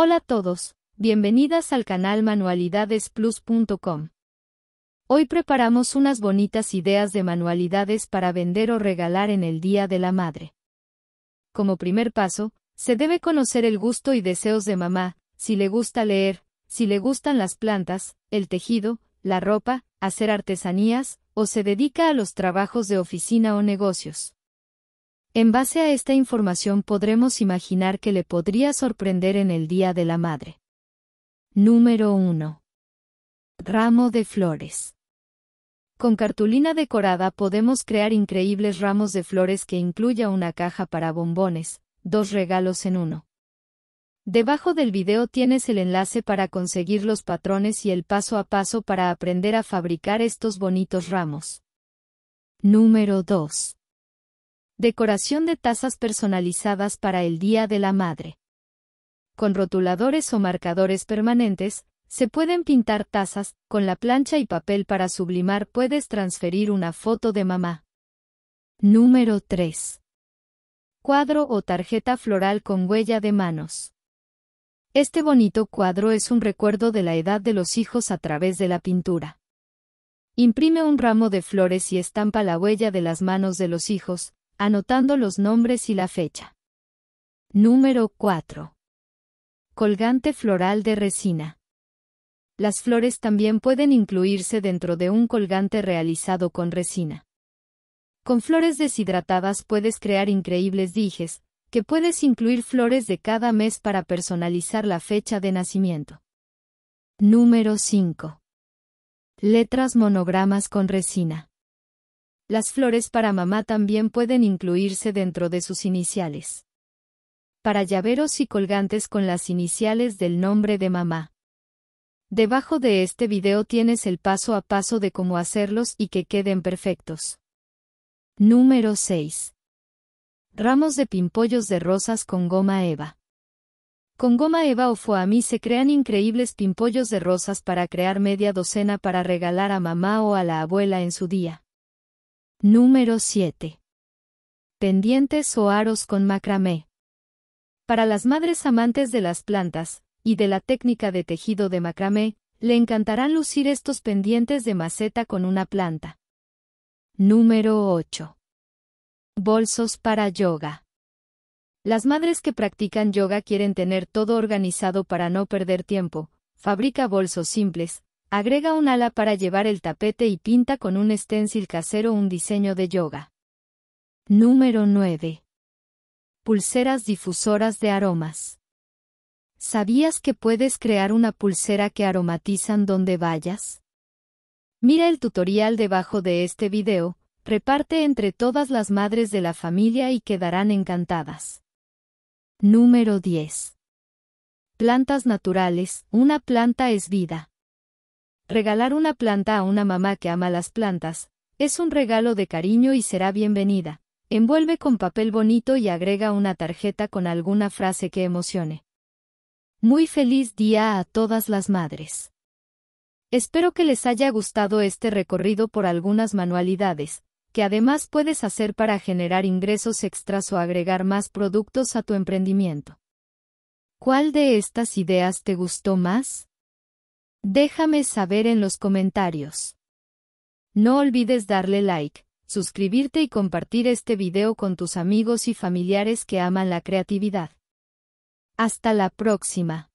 Hola a todos, bienvenidas al canal manualidadesplus.com. Hoy preparamos unas bonitas ideas de manualidades para vender o regalar en el Día de la Madre. Como primer paso, se debe conocer el gusto y deseos de mamá, si le gusta leer, si le gustan las plantas, el tejido, la ropa, hacer artesanías, o se dedica a los trabajos de oficina o negocios. En base a esta información podremos imaginar que le podría sorprender en el Día de la Madre. Número 1. Ramo de flores. Con cartulina decorada podemos crear increíbles ramos de flores que incluya una caja para bombones, dos regalos en uno. Debajo del video tienes el enlace para conseguir los patrones y el paso a paso para aprender a fabricar estos bonitos ramos. Número 2. Decoración de tazas personalizadas para el Día de la Madre. Con rotuladores o marcadores permanentes, se pueden pintar tazas, con la plancha y papel para sublimar puedes transferir una foto de mamá. Número 3. Cuadro o tarjeta floral con huella de manos. Este bonito cuadro es un recuerdo de la edad de los hijos a través de la pintura. Imprime un ramo de flores y estampa la huella de las manos de los hijos, anotando los nombres y la fecha. Número 4. Colgante floral de resina. Las flores también pueden incluirse dentro de un colgante realizado con resina. Con flores deshidratadas puedes crear increíbles dijes, que puedes incluir flores de cada mes para personalizar la fecha de nacimiento. Número 5. Letras monogramas con resina. Las flores para mamá también pueden incluirse dentro de sus iniciales. Para llaveros y colgantes con las iniciales del nombre de mamá. Debajo de este video tienes el paso a paso de cómo hacerlos y que queden perfectos. Número 6. Ramos de pimpollos de rosas con goma eva. Con goma eva o foami se crean increíbles pimpollos de rosas para crear media docena para regalar a mamá o a la abuela en su día. Número 7. Pendientes o aros con macramé. Para las madres amantes de las plantas, y de la técnica de tejido de macramé, le encantarán lucir estos pendientes de maceta con una planta. Número 8. Bolsos para yoga. Las madres que practican yoga quieren tener todo organizado para no perder tiempo, fabrica bolsos simples, Agrega un ala para llevar el tapete y pinta con un stencil casero un diseño de yoga. Número 9. Pulseras difusoras de aromas. ¿Sabías que puedes crear una pulsera que aromatizan donde vayas? Mira el tutorial debajo de este video, reparte entre todas las madres de la familia y quedarán encantadas. Número 10. Plantas naturales, una planta es vida. Regalar una planta a una mamá que ama las plantas, es un regalo de cariño y será bienvenida. Envuelve con papel bonito y agrega una tarjeta con alguna frase que emocione. Muy feliz día a todas las madres. Espero que les haya gustado este recorrido por algunas manualidades, que además puedes hacer para generar ingresos extras o agregar más productos a tu emprendimiento. ¿Cuál de estas ideas te gustó más? Déjame saber en los comentarios. No olvides darle like, suscribirte y compartir este video con tus amigos y familiares que aman la creatividad. Hasta la próxima.